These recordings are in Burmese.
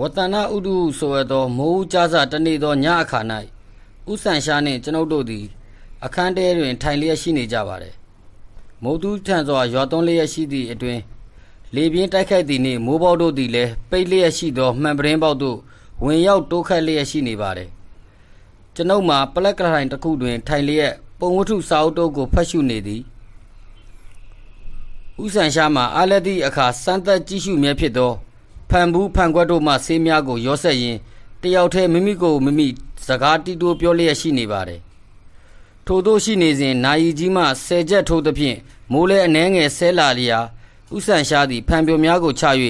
ဝတ္တနာဥဒုဆိုရသောမိုးကြစတနေ့သောညအခါ၌ဥဆန်ရှားနှင့်ကျွန်ုပ်တို့သည်အခန်းတဲတွင် ထိုင်လျက်ရှိနေကြပါသည်မိုးတူးထန်စွာရွာသွန်းလျက်ရှိသည့်အတွင်လေပြင်းတိုက်ခိုက်သည့်နှင့်မိုးပေါက်တို့သည်လည်းပိတ်လျက်ရှိသောမှန်ပရင်းပေါက်သို့ဝင်ရောက်တိုးခတ်လျက်ရှိနေပါသည်ကျွန်ုပ်မှာပလက်ကထိုင်တစ်ခုတွင် ထိုင်လျက်ပုံဝတ္ထုစာအုပ်တို့ကိုဖတ်ရှုနေသည်ဥဆန်ရှားမှာအားလက်သည့်အခါစမ်းသပ်ကြည့်ရှုမြဲဖြစ်သောန်ဘူးဖန်ကွက်တို့မှဆေးများကိုရောဆက်ရင်းတယောက်တည်းမိမိကိုမိမိစကားတီးတိုးပြောလျက်ရှိနေပါတယ်ထို့သောရှိနေစဉ်နာယီကြီးမှဆယ်ချက်ထိုးသဖြင့်မိုးလဲအနှဲငယ်ဆဲလာလျာဥဆန်ရှားသည့်ဖန်ပြိုများကိုချ၍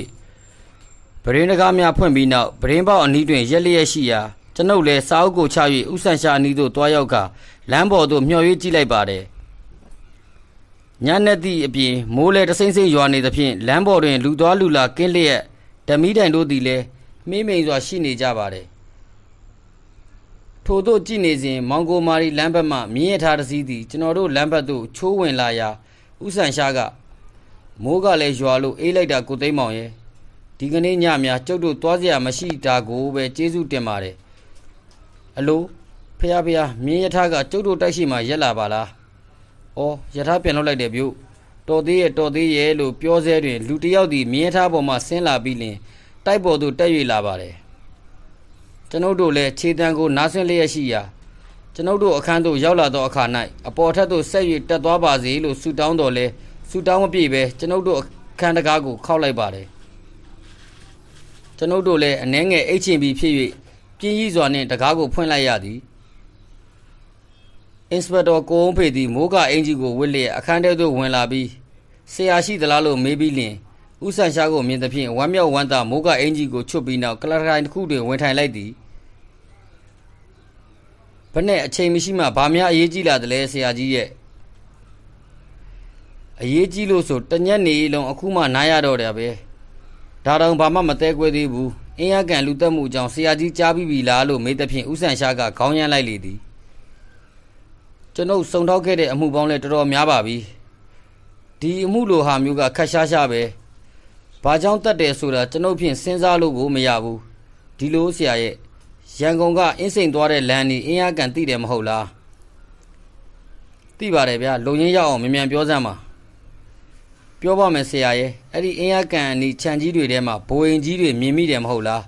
ဗရင်းတကားများဖွင့်ပြီးနောက်ဗရင်းပေါက်အနီးတွင်ရက်လျက်ရှိရာကျွန်ုပ်လည်းစာအုပ်ကိုချ၍ဥဆန်ရှားအနီးသို့သွားရောက်ကလမ်းပေါ်သို့မျှော်၍ကြည့်လိုက်ပါတယ်ညနေသည့်အပြင်မိုးလဲတစိမ့်စိမ့်ရွာနေသဖြင့်လမ်းပေါ်တွင်လူသွားလူလာကင်းလျက်ဓမီတိုင်တို့သည်လည်းမိမ့်မိန်စွာရှိနေကြပါတယ်ထို့သို့ကြည့်နေစဉ်မောင်ကိုမာရီလမ်းဘက်မှမြင်းရထားတစ်စီးသည် ကျွန်တော်တို့လမ်းဘက်သို့ချိုးဝင်လာရာဥဆန်ရှားကမိုးကလည်းရွာလို့အေးလိုက်တာကိုသိမ်းမောင်ရဲ့ဒီကနေ့ညများကျုပ်တို့သွားစရာမရှိတာကိုပဲကျေးဇူးတင်ပါတယ်အလိုဖះဖះမြင်းရထားကကျုပ်တို့တိုက်ရှိမှရက်လာပါလား။အော်ရထားပြန်လောက်လိုက်တယ်ပြု။တော်သေးရဲ့တော်သေးရဲ့လို့ပြောစဲတွင်လူတယောက်သည်မြင်းထားပေါ်မှဆင်းလာပြီးလင်တိုက်ပေါ်သို့တက်၍လာပါတယ်ကျွန်ုပ်တို့လည်းခြေတံကိုနားဆင်းလျက်ရှိရာကျွန်ုပ်တို့အခန်းသို့ရောက်လာသောအခါ၌အပေါ်ထက်သို့ဆက်၍တက်သွားပါစေလို့ဆုတောင်းတော်လဲဆုတောင်းမပြည့်ပဲကျွန်ုပ်တို့အခန်းတကားကိုခောက်လိုက်ပါတယ်ကျွန်ုပ်တို့လည်းအနှဲငယ်အိတ်ချင်ပြီးဖြစ်၍ပြင်းကြီးစွာနှင့်တကားကိုဖွင့်လိုက်ရသည်အင်စပက်တော်ကိုုံးဖေသည်မိုးကအင်ကြီးကိုဝစ်လျက်အခန်းထဲသို့ဝင်လာပြီးဆရာရှိသလားလို့မေးပြီးလျှင်ဥဆန်ရှားကိုမြင်သဖြင့်ဝမ်းမြောက်ဝမ်းသာမိုးကအင်ကြီးကိုချွတ်ပြီးနောက်ကလထိုင်တစ်ခုတွင်ဝင်ထိုင်လိုက်သည်ဘနဲ့အချိန်မရှိမှဘာများအရေးကြီးလာတယ်လဲဆရာကြီးရဲ့အရေးကြီးလို့ဆိုတညက်နေလုံးအခုမှနားရတော့တယ်ပဲဒါတောင်ဘာမှမတဲကွဲသေးဘူးအင်းရကန်လူတက်မှုအကြောင်းဆရာကြီးကြားပြီးပြီလားလို့မေးသဖြင့်ဥဆန်ရှားကခေါင်းရမ်းလိုက်လေသည်ကျွန်ုပ်စုံထောက်ခဲ့တဲ့အမှုပေါင်းလည်းတော်တော်များပါပြီဒီအမှုလိုဟာမျိုးကခက်ရှားရှားပဲဘာကြောင့်တတ်တယ်ဆိုတာကျွန်ုပ်ဖြင့်စဉ်းစားလို့ကိုမရဘူးဒီလိုဆရာရဲ့ရန်ကုန်ကအင်းစိန်သွားတဲ့လမ်းนี่အင်းရကန်တိတယ်မဟုတ်လားတိပါတယ်ဗျာလုံရင်းရောက်အောင်မြန်မြန်ပြောစမ်းပါပြောပါမယ်ဆရာရဲ့အဲ့ဒီအင်းရကန်အနီခြံကြီးတွေထဲမှာဘိုးအိမ်ကြီးတွေမြင်မိတယ်မဟုတ်လား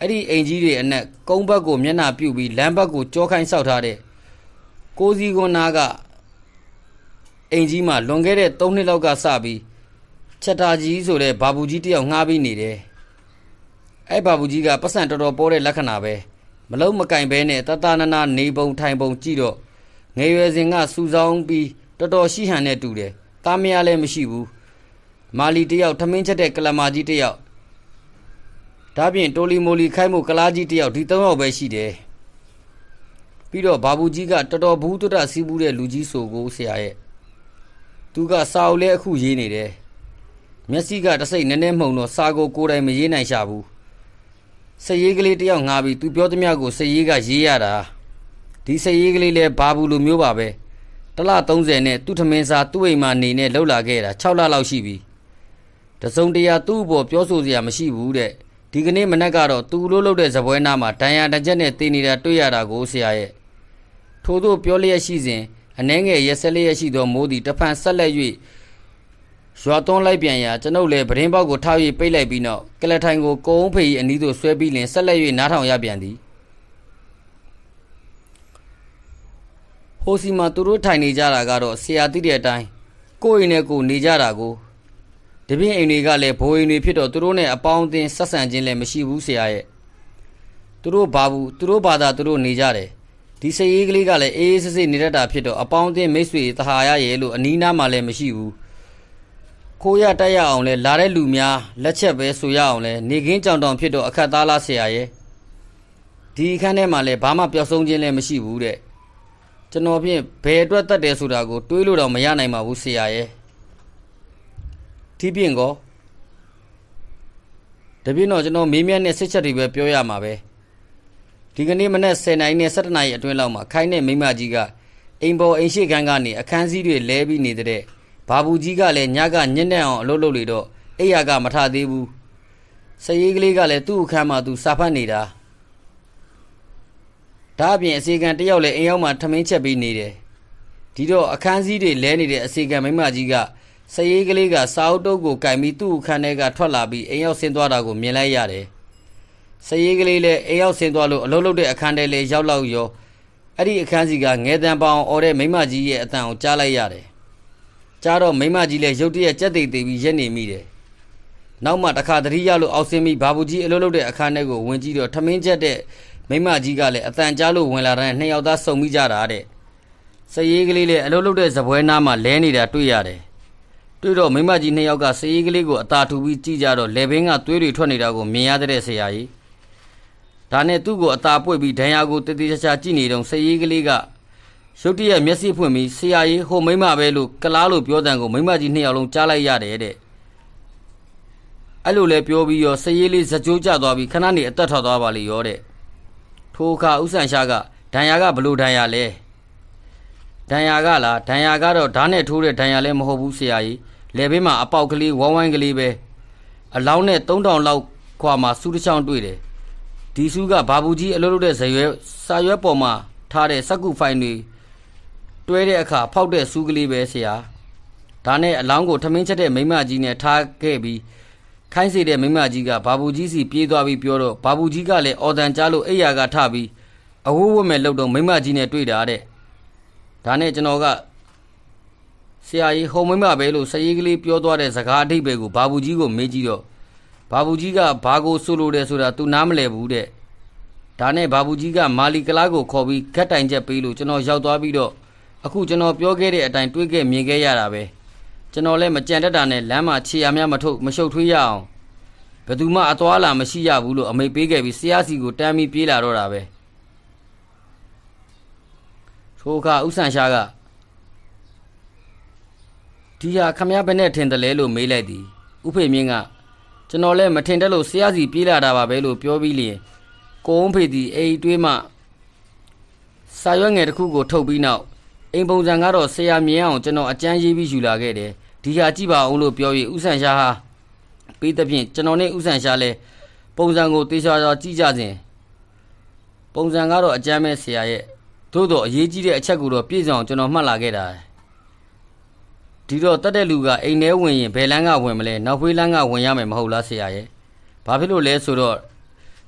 အဲ့ဒီအိမ်ကြီးတွေအနက်ကုန်းဘက်ကိုမျက်နှာပြုတ်ပြီးလမ်းဘက်ကိုကြောခိုင်းဆောက်ထားတဲ့ကိုစီကွန်နာကအိမ်ကြီးမှာလွန်ခဲ့တဲ့3နှစ်လောက်ကစပြီးချက်တာကြီးဆိုတဲ့ဘာဘူးကြီးတယောက်ငှားပြီးနေတယ်အဲ့ဘာဘူးကြီးကပတ်စံတော်တော်ပေါ်တဲ့လက္ခဏာပဲမလုံးမကင်ဘဲနဲ့တတနာနာနေပုံထိုင်ပုံကြည့်တော့ငယ်ရွယ်စဉ်ကစူဆောင်းပြီးတော်တော်ရှိဟန်နဲ့တူတယ်တာမရလည်းမရှိဘူးမာလီတယောက်ထမင်းချက်တဲ့ကလမာကြီးတယောက်ဒါပြင်တိုလီမိုလီခိုက်မှုကလားကြီးတယောက်ဒီ၃ယောက်ပဲရှိတယ်ပြီးတော့ဘာဘူးကြီးကတော်တော်ဘူးတွတ်စီးပူးတဲ့လူကြီးဆိုကိုဆရာရဲ့သူကစာအုပ်လဲအခုရေးနေတယ်မျက်စိကတစိမ့်နည်းနည်းမှုံတော့စာကိုကိုယ်တိုင်မရေးနိုင်ရှာဘူးစရေးကလေးတယောက်ငါပြီးသူပြောသမျှကိုစရေးကရေးရတာဒီစရေးကလေးလဲဘာဘူးလူမျိုးပါပဲတလ30နဲ့သူ့ထမင်းစာသူ့အိမ်မှာနေနဲ့လှုပ်လာခဲ့တာ6လလောက်ရှိပြီတစုံတရာသူ့အပေါ်ပြောဆိုစရာမရှိဘူးတဲ့ဒီကနေ့မနက်ကတော့သူလို့လုပ်တဲ့ဇပွဲနာမှာဒဏ်ရာတစ်ချက်နဲ့တင်နေတာတွေ့ရတာကိုဆရာရဲ့ထို့သို့ပြောလျက်ရှိစဉ်အနှဲငယ်ရက်ဆက်လျက်ရှိသောမိုးသည်တဖန်ဆက်လက်၍ရွာသွန်းလိုက်ပြန်ရာကျွန်ုပ်လည်းပရင်ပေါက်ကိုထား၍ပိတ်လိုက်ပြီးနောက်ကလထိုင်ကိုကုန်းဖေး၏အနီးသို့ဆွဲပြီးလင်ဆက်လက်၍နားထောင်ရပြန်သည်ဟိုစီမှာသူတို့ထိုင်နေကြတာကတော့ဆရာတိတဲ့အတိုင်းကိုယ့်အိမ်နဲ့ကိုယ်နေကြတာကို။တပည့်အိမ်တွေကလည်းဘိုးအိမ်တွေဖြစ်တော့သူတို့နဲ့အပေါင်းအသင်းဆက်ဆံခြင်းလည်းမရှိဘူးဆရာရဲ့။သူတို့ဘာဘူးသူတို့ဘာသာသူတို့နေကြတယ်။ဒီစရေးကလေးကလည်းအေးအေးဆေးဆေးနေတတ်တာဖြစ်တော့အပေါင်းအသင်းမိတ်ဆွေတဟာရရဲ့လို့အနီးနားမှလည်းမရှိဘူး။ခိုးရတက်ရအောင်လဲလာတဲ့လူများလက်ချက်ပဲဆိုရအောင်လဲနေကင်းကြောင်တောင်ဖြစ်တော့အခက်သားလားဆရာရဲ့။ဒီအခန်းထဲမှာလည်းဘာမှပျောက်ဆုံးခြင်းလည်းမရှိဘူးတဲ့။ကျွန်တော်ဖြင့်ဘယ်အတွက်တတ်တယ်ဆိုတာကိုတွေးလို့တော့မရနိုင်ပါဘူးဆရာရဲ့ဒီပြင်ကောတပြင်းတော့ကျွန်တော်မေးမြန်းတဲ့စစ်ချက်တွေပဲပြောရမှာပဲဒီကနေ့မနက်10:00နာရီနဲ့17:00နာရီအတွင်းလောက်မှာခိုင်းတဲ့မိမကြီးကအိမ်ပေါ်အိမ်ရှိခန်းကနေအခန်းစည်းတွေလဲပြီးနေတဲ့တဲ့ဘာဘူးကြီးကလည်းညကညက်နဲ့အောင်အလုပ်လုပ်လေတော့အိယာကမထသေးဘူးစရေးကလေးကလည်းသူ့အခန်းမှာသူစာဖတ်နေတာဒါအပြင်အစီကံတယောက်လည်းအိမ်ရောက်မှာထမင်းချက်ပြီးနေတယ်ဒီတော့အခန်းစည်းတွေလဲနေတဲ့အစီကံမိမကြီးကစရေးကလေးကစာအုပ်တုပ်ကိုကင်ပြီးသူ့အခန်းထဲကထွက်လာပြီးအိမ်ရောက်ဆင်းသွားတာကိုမြင်လိုက်ရတယ်။စရေးကလေးလည်းအိမ်ရောက်ဆင်းသွားလို့အလုံးလုံးတဲ့အခန်းထဲလေရောက်လောက်ရောအဲ့ဒီအခန်းစီကငဲတန်ပေါအောင်အော်တဲ့မိမကြီးရဲ့အတန်ကိုကြားလိုက်ရတယ်။ကြားတော့မိမကြီးလည်းရုတ်တရက်ကြက်တိတ်သေးပြီးရက်နေမိတယ်။နောက်မှတခါတတိယလို့အောက်ဆင်းပြီးဘာဘူးကြီးအလုံးလုံးတဲ့အခန်းထဲကိုဝင်ကြည့်တော့ထမင်းချက်တဲ့မိမကြီးကလည်းအတန်ကြားလို့ဝင်လာတဲ့နှစ်ယောက်သားစုံမိကြတာတဲ့။စရေးကလေးလည်းအလုံးလုံးတဲ့ဇပွဲနားမှာလဲနေတာတွေ့ရတယ်တွေ့တော့မိမကြီးနှစ်ယောက်ကစေးကလေးကိုအသာထူပြီးကြည့်ကြတော့လေဘင်းကသွေးတွေထွက်နေတာကိုမြင်ရတဲ့ဆရာကြီးဒါနဲ့သူ့ကိုအသာပွေ့ပြီးဒံရကိုတည်တည်ချာချာကြည့်နေတော့စေးကလေးကရုတ်တရက်မျက်စိဖွင့်ပြီးဆရာကြီးဟိုမိမပဲလို့ကလားလို့ပြောတဲ့ကိုမိမကြီးနှစ်ယောက်လုံးကြားလိုက်ရတယ်တဲ့အဲ့လိုလဲပြောပြီးရောစရေးလေးဇကြိုးကျသွားပြီးခဏနေအသက်ထွက်သွားပါလေရောတဲ့ထိုအခါဥဆန်ရှားကဒံရကဘလို့ဒံရလဲဒဏ်ရာကလားဒဏ်ရာကတော့ဓာတ်နဲ့ထိုးတဲ့ဒဏ်ရာလည်းမဟုတ်ဘူးဆရာကြီးလက်ဘေးမှာအပေါက်ကလေးဝိုင်းဝိုင်းကလေးပဲအလောင်းနဲ့3000လောက်ခွာမှာစူးတစ်ချောင်းတွေ့တယ်ဒီစူးကဘာဘူးကြီးအလုပ်လုပ်တဲ့ဇရွဲစာရွက်ပေါ်မှာထားတဲ့စက္ကူဖိုင်တွေတွဲတဲ့အခါဖောက်တဲ့စူးကလေးပဲဆရာဒါနဲ့အလောင်းကိုထမင်းချက်တဲ့မိမကြီးနဲ့ထားခဲ့ပြီးခိုင်းစေတဲ့မိမကြီးကဘာဘူးကြီးစီပြေးသွားပြီးပြောတော့ဘာဘူးကြီးကလည်းအော်တန်ကြားလို့အိယာကထပြီးအဝိုးဝတ်မဲ့လှုပ်တော့မိမကြီးနဲ့တွေ့တာတဲ့ဒါနဲ့ကျွန်တော်ကဆရာကြီးဟုံမမပဲလို့ဆရေးကလေးပြောသွားတဲ့စကားအဓိပ္ပာယ်ကိုဘာဘူးကြီးကိုမေးကြည့်တော့ဘာဘူးကြီးကဘာကိုဆိုလိုတယ်ဆိုတာသူ နားမလည်ဘူးတဲ့ဒါနဲ့ဘာဘူးကြီးကမာလီကလားကိုခေါ်ပြီးဂတ်တိုင်ချက်ပေးလို့ကျွန်တော်ရောက်သွားပြီးတော့အခုကျွန်တော်ပြောခဲ့တဲ့အတိုင်းတွေးခဲ့မြင်ခဲ့ရတာပဲကျွန်တော်လည်းမကြံတတ်တာနဲ့လမ်းမှာခြေရများမထုတ်မရှုပ်ထွေးရအောင်ဘယ်သူမှအသွာလာမရှိရဘူးလို့အမိတ်ပေးခဲ့ပြီးဆရာစီကိုတမ်းပြီးပြေးလာတော့တာပဲ။ထိုအခါဥဆန်ရှားကဒီဟာခမရဘယ်နဲ့ထင်တယ်လဲလို့မေးလိုက်သည်ဥဖေမြင့်ကကျွန်တော်လည်းမထင်တယ်လို့ဆရာစီပြေးလာတာပါပဲလို့ပြောပြီးလျင်ကိုုံးဖေသည်အိမ်တွေးမှစာရွက်ငယ်တစ်ခုကိုထုတ်ပြီးနောက်အိမ်ပုံစံကတော့ဆရာမြင်အောင်ကျွန်တော်အကြမ်းရေးပြီးယူလာခဲ့တယ်ဒီဟာကြည့်ပါအောင်လို့ပြော၍ဥဆန်ရှားဟာပေးသဖြင့်ကျွန်တော်နဲ့ဥဆန်ရှားလည်းပုံစံကိုသေချာချာကြည့်ကြစဉ်ပုံစံကတော့အကြမ်းမဲ့ဆရာရဲ့သို့တော့အရေးကြီးတဲ့အချက်ကိုတော့ပြည့်စုံအောင်ကျွန်တော်မှတ်လာခဲ့တာဒီတော့တက်တဲ့လူကအိမ်ထဲဝင်ရင်ဘယ်လမ်းကဝင်မလဲနောက်ဖေးလမ်းကဝင်ရမယ်မဟုတ်လားဆရာရဲ့ဘာဖြစ်လို့လဲဆိုတော့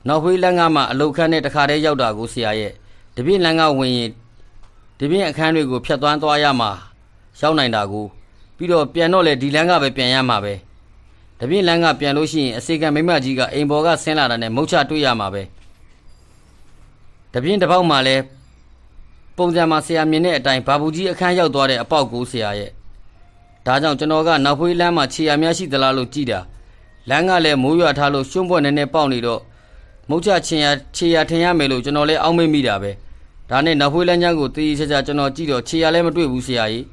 နောက်ဖေးလမ်းကမှအလုတ်ခန်းနဲ့တခါတည်းရောက်တာကိုဆရာရဲ့တပြင်းလမ်းကဝင်ရင်တပြင်းအခန်းတွေကိုဖြတ်သွမ်းသွားရမှာရောက်နိုင်တာကိုပြီးတော့ပြန်တော့လေဒီလမ်းကပဲပြန်ရမှာပဲတပြင်းလမ်းကပြန်လို့ရှိရင်အစေကမိမကြီးကအိမ်ပေါ်ကဆင်းလာတာနဲ့မုတ်ချတွေ့ရမှာပဲတပြင်းတစ်ပေါက်မှလည်းပုံစံမှာဆရာမြင်တဲ့အတိုင်းဘာဘူးကြီးအခန်းရောက်သွားတဲ့အပေါက်ကိုဆရာရဲ့ဒါကြောင့်ကျွန်တော်ကနောက်ဖွေးလမ်းမှာခြေရများရှိသလားလို့ကြည့်တာလမ်းကလည်းမိုးရွာထားလို့ရှွန့်ပွက်နေနေပေါက်နေတော့မုတ်ချချင်ရခြေရထင်ရမယ်လို့ကျွန်တော်လည်းအောက်မေ့မိတာပဲဒါနဲ့နောက်ဖွေးလမ်းကြောင်းကိုတည်ချာချာကျွန်တော်ကြည့်တော့ခြေရလည်းမတွေ့ဘူးဆရာကြီး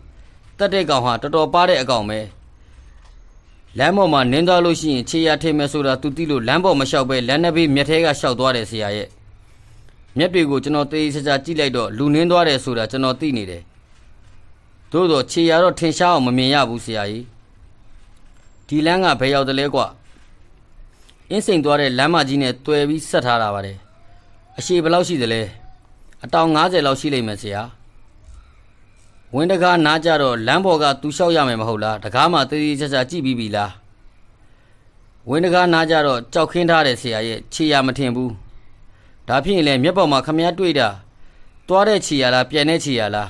တက်တဲ့ကောင်ဟာတော်တော်ပါတဲ့အကောင်ပဲလမ်းပေါ်မှာနင်းသွားလို့ရှိရင်ခြေရထင်မယ်ဆိုတာသူသိလို့လမ်းပေါ်မလျှောက်ပဲလမ်းနဘေးမြက်ထဲကလျှောက်သွားတယ်ဆရာရဲ့မျက်တွေကိုကျွန်တော်တေးချာချာကြည့်လိုက်တော့လူနင်းသွားတယ်ဆိုတာကျွန်တော်သိနေတယ်သို့တော့ခြေရာတော့ထင်ရှားအောင်မမြင်ရဘူးဆရာကြီးဒီလမ်းကဘယ်ရောက်တလဲကွာအင်းစိန်သွားတဲ့လမ်းမကြီးနဲ့တွေ့ပြီးဆက်ထားတာပါတယ်အရှိဘလောက်ရှိသလဲအတောင်90လောက်ရှိလိမ့်မယ်ဆရာဝင်းတကားနားကြတော့လမ်းပေါ်ကသူလျှောက်ရမယ်မဟုတ်လားတကားမှတေးသေးချာချာကြည့်ပြီးပြီလားဝင်းတကားနားကြတော့ကြောက်ခင်းထားတယ်ဆရာရဲ့ခြေရာမထင်ဘူးဒါဖြစ်ရင်လည်းမျက်ပေါ်မှာခမည်းတွေ့တာသွားတဲ့ခြေရလားပြန်တဲ့ခြေရလား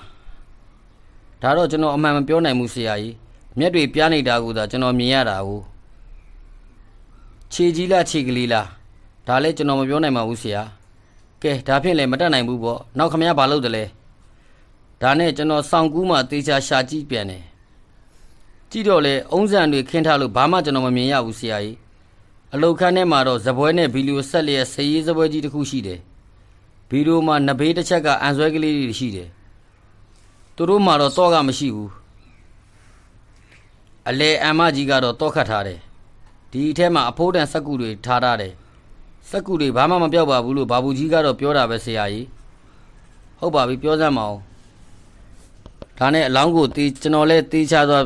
ဒါတော့ကျွန်တော်အမှန်မပြောနိုင်ဘူးဆရာကြီးမျက်တွေပြားနေတာကူသာကျွန်တော်မြင်ရတာကိုခြေကြီးလားခြေကလေးလားဒါလည်းကျွန်တော်မပြောနိုင်ပါဘူးဆရာကဲဒါဖြင့်လည်းမတတ်နိုင်ဘူးပေါ့နောက်ခမရဘာလုပ်တယ်လဲဒါနဲ့ကျွန်တော်စောင့်ကူးမှတေချာရှာကြည့်ပြန်တယ်ကြည့်တော့လေအုံးစံတွေခင်းထားလို့ဘာမှကျွန်တော်မမြင်ရဘူးဆရာကြီးအလုတ်ခန်းထဲမှာတော့ဇပွဲနဲ့ဗီလီယိုဆက်လျက်ဆေးရေးဇပွဲကြီးတစ်ခုရှိတယ်ဗီလီယိုမှာနဘေးတစ်ချက်ကအန်ဆွဲကလေးတွေရှိတယ်သူတို့မှာတော့တော့ကမရှိဘူးအလေအမကြီးကတော့တော့ခတ်ထားတယ်ဒီအထဲမှာအဖိုးတန်စက်ကူတွေထားထားတယ်စက်ကူတွေဘာမှမပြောက်ပါဘူးလို့ဘာဘူးကြီးကတော့ပြောတာပဲဆရာကြီးဟုတ်ပါပြီပြောစမ်းမအောင်ဒါနဲ့အလောင်းကိုတေးကျွန်တော်လဲတေးချသွား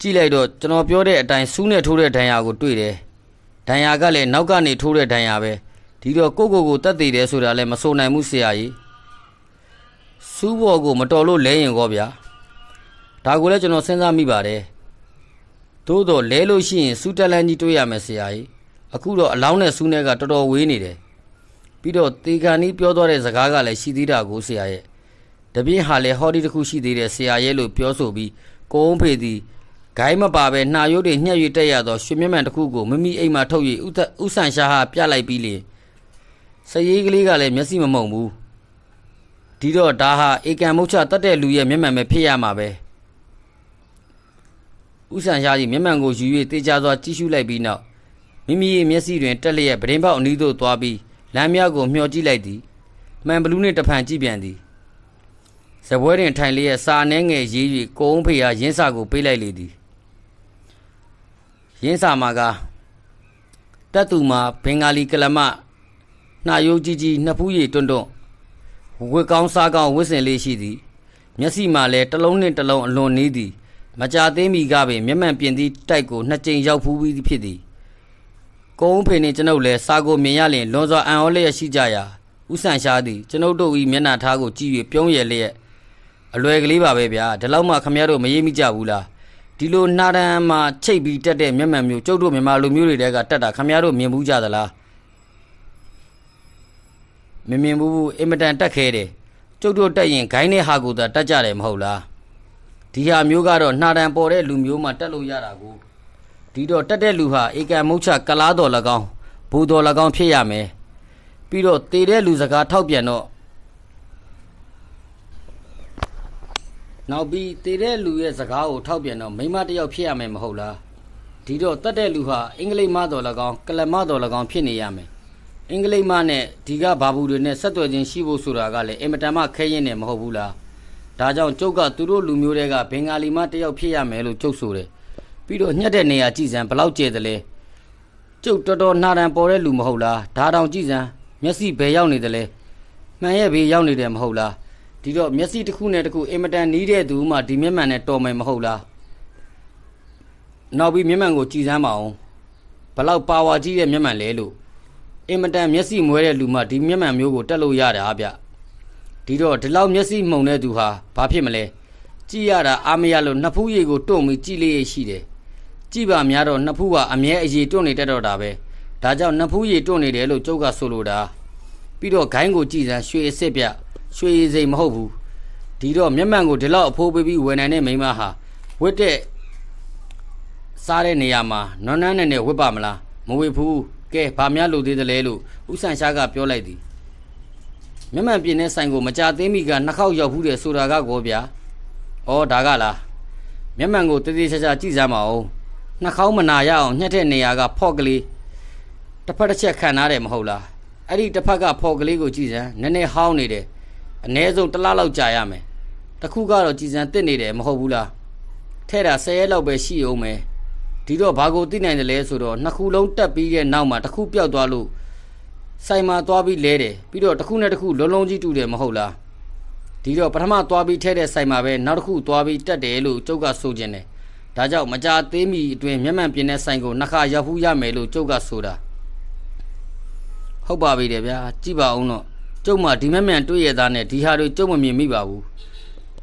ကြည့်လိုက်တော့ကျွန်တော်ပြောတဲ့အတိုင်းစူးနဲ့ထိုးတဲ့ဒဏ်ရာကိုတွေ့တယ်ဒဏ်ရာကလည်းနောက်ကနေထိုးတဲ့ဒဏ်ရာပဲဒီတော့ကိုကိုကိုတတ်သေးတယ်ဆိုတာလည်းမဆိုနိုင်ဘူးဆရာကြီးစူးဘော်ကိုမတော်လို့လဲရင်ကောဗျာဒါကိုလည်းကျွန်တော်စဉ်းစားမိပါတယ်သို့တော့လဲလို့ရှိရင်စူးတက်လန်းကြီးတွေ့ရမယ်ဆရာကြီးအခုတော့အလောင်းနဲ့စူးနဲ့ကတော်တော်ဝေးနေတယ်ပြီးတော့တေကန်ကြီးပြောသွားတဲ့စကားကလည်းရှိသေးတာကိုဆရာရဲ့တပြင်းဟာလည်းဟော်ဒီတစ်ခုရှိသေးတယ်ဆရာရဲ့လို့ပြောဆိုပြီးကိုုံးဖေသည်ဂိုင်းမပါပဲနှာရိုးတွေညှက်၍တက်ရသောရွှေမျက်မှန်တစ်ခုကိုမမိအိမ်မှာထုတ်၍ဥဆန်ရှာဟာပြလိုက်ပြီးလေစရေးကလေးကလည်းမျက်စိမမှုန်ဘူးဒီတော့ဒါဟာအေကံမုတ်ချတတ်တဲ့လူရဲ့မျက်မှန်ပဲဖြစ်ရမှာပဲဥဆန်ရှာကြီးမျက်မှန်ကိုယူ၍တေချာစွာကြည့်ရှုလိုက်ပြီးနောက်မိမိရဲ့မျက်စိတွင်တက်လျက်ပဒင်းပေါက်အနီးသို့သွားပြီးလမ်းများကိုမျှော်ကြည့်လိုက်သည်မှန်ဘလူးနှင့်တဖန်ကြည့်ပြန်သည်ဇပွဲတွင်ထိုင်လျက်စာနှဲငယ်ရေး၍ကိုုံးဖေဟာရင်းစာကိုပေးလိုက်လေသည်ရင်းစာမှာကတတ်သူမှာဘင်္ဂါလီကလမနှာယိုးကြီးကြီးနှစ်ဖူးရည်တွန့်တွန့်ဝက်ကောင်းစားကောင်းဝစ်စင်လေးရှိသည်မျက်စိမှာလည်းတစ်လုံးနှင့်တစ်လုံးအလွန်နီးသည်မကြသေးမီကပင်မျက်မှန်ပြင်သည့်တိုက်ကိုနှစ်ကြိမ်ရောက်ဖူးပြီးဖြစ်သည်ကုန်းဖေနှင့်ကျွန်ုပ်လည်းစာကိုမြင်ရလျင်လွန်စွာအံ့ဩလျက်ရှိကြရာဥဆန်ရှားသည်ကျွန်ုပ်တို့၏မျက်နှာထားကိုကြည့်၍ပြုံးရလျက်အလွယ်ကလေးပါပဲဗျာဒီလောက်မှခမရတို့မရေးမိကြဘူးလားဒီလိုနာဒန်မှာချိတ်ပြီးတက်တဲ့မျက်မှန်မျိုးကျုပ်တို့မြန်မာလူမျိုးတွေတဲကတက်တာခမရတို့မြင်ဘူးကြသလားမမြင်ဘူးအင်မတန်တက်ခဲတယ်ကျုပ်တို့တက်ရင်ဂိုင်းနဲ့ဟာကိုသာတက်ကြတယ်မဟုတ်လားဒီဟာမျိုးကတော့နှာတန်ပေါ်တဲ့လူမျိုးမှတက်လို့ရတာကိုဒီတော့တက်တဲ့လူဟာဧကံမုတ်ချကလားတော်၎င်းဘူတော်၎င်းဖြစ်ရမယ်ပြီးတော့တည်တဲ့လူစကားထောက်ပြန်တော့နောက်ပြီးတည်တဲ့လူရဲ့စကားကိုထောက်ပြန်တော့မိမတယောက်ဖြစ်ရမယ်မဟုတ်လားဒီတော့တတ်တဲ့လူဟာအင်္ဂလိပ်မတော်၎င်းကလမတော်၎င်းဖြစ်နေရမယ်အင်္ဂလိပ်မနဲ့ဒီကဘာဘူးတွေနဲ့ဆက်သွယ်ခြင်းရှိဖို့ဆိုတာကလည်းအင်မတန်မှခဲရင်နေမဟုတ်ဘူးလားဒါကြောင့်ကျုပ်ကသူတို့လူမျိုးတွေကဘင်္ဂါလီမတယောက်ဖြစ်ရမယ်လို့ကျုပ်ဆိုတယ်ပြီးတော့ညှက်တဲ့နေရာကြည်စံဘလောက်ကျဲတယ်လဲကျုပ်တော်တော်နှာတန်ပေါ်တဲ့လူမဟုတ်လားဒါတောင်ကြည်စံမျက်စိဘယ်ရောက်နေတယ်လဲမှန်ရဲ့ဘေးရောက်နေတယ်မဟုတ်လားဒီတော့မျက်စိတစ်ခုနဲ့တစ်ခုအင်မတန်နီးတဲ့သူမှဒီမျက်မှန်နဲ့တော်မယ်မဟုတ်လားနောက်ပြီးမျက်မှန်ကိုကြည်စမ်းပါအောင်ဘလောက်ပါဝါကြီးတဲ့မျက်မှန်လဲလို့အင်မတန်မျက်စိမွဲတဲ့လူမှဒီမျက်မှန်မျိုးကိုတက်လို့ရတာဗျဒီတော့ဒီလောက်မျက်စိမှုန်တဲ့သူဟာဘာဖြစ်မလဲကြည်ရတာအာမရလို့နှစ်ဖူးရည်ကိုတွန့်ပြီးကြည်လေးရရှိတယ်ကြည်ပါများတော့နှစ်ဖူးကအမြဲအည်တွန့်နေတတ်တော့တာပဲဒါကြောင့်နှစ်ဖူးရည်တွန့်နေတယ်လို့ကျုပ်ကဆိုလိုတာပြီးတော့ဂိုင်းကိုကြည်စမ်းရွှေအစ်စ်ပြရွှေရည်စိမ်မဟုတ်ဘူးဒီတော့မျက်မှန်ကိုဒီလောက်အဖိုးပေးပြီးဝယ်နိုင်တဲ့မိန်းမဟာဝတ်တဲ့စားတဲ့နေရာမှာနွမ်းနန်းနဲ့နဲ့ဝတ်ပါမလားမဝတ်ဘူးကဲဘာများလိုသေးသလဲလို့ဥဆန်ရှားကပြောလိုက်သည်မျက်မှန်ပြင်းတဲ့ဆိုင်ကိုမကြသေးမီကနှစ်ခေါက်ရောက်ဘူးတဲ့ဆိုတာကကောဗျာဩဒါကလားမျက်မှန်ကိုတသေးချာချာကြည့်စမ်းပါဦးနှာခေါင်းမနာရအောင်ညှက်တဲ့နေရာကဖော့ကလေးတစ်ဖက်တစ်ချက်ခံထားတယ်မဟုတ်လားအဲ့ဒီတစ်ဖက်ကဖော့ကလေးကိုကြည့်စမ်းနည်းနည်းဟောင်းနေတယ်အ ਨੇ ဆုံးတစ်လလောက်ကြာရမယ်တခုကတော့ကြည်စံတက်နေတယ်မဟုတ်ဘူးလားထဲ့တာ10ရက်လောက်ပဲရှိအောင်မယ်ဒီတော့ဘာကိုသိနိုင်တယ်လဲဆိုတော့နှစ်ခုလုံးတက်ပြီးရဲ့နောက်မှာတစ်ခုပြောက်သွားလို့ဆိုင်မှာသွားပြီးလဲတယ်ပြီးတော့တစ်ခုနဲ့တစ်ခုလုံးလုံးကြီးတူတယ်မဟုတ်လားဒီတော့ပထမသွားပြီးထဲ့တဲ့ဆိုင်မှာပဲနောက်တစ်ခုသွားပြီးတက်တယ်လို့ကျုပ်ကဆိုခြင်းတယ်ဒါကြောင့်မကြသေးမီအတွင်မျက်မှန်ပြင်းတဲ့ဆိုင်ကိုနှစ်ခါရောက်ဖူးရမယ်လို့ကျုပ်ကဆိုတာဟုတ်ပါပြီတယ်ဗျာကြည့်ပါအောင်တော့ကျုပ်မှဒီမျက်မှန်တွေ့ရတာနဲ့ဒီဟာတွေကျုပ်မမြင်မိပါဘူး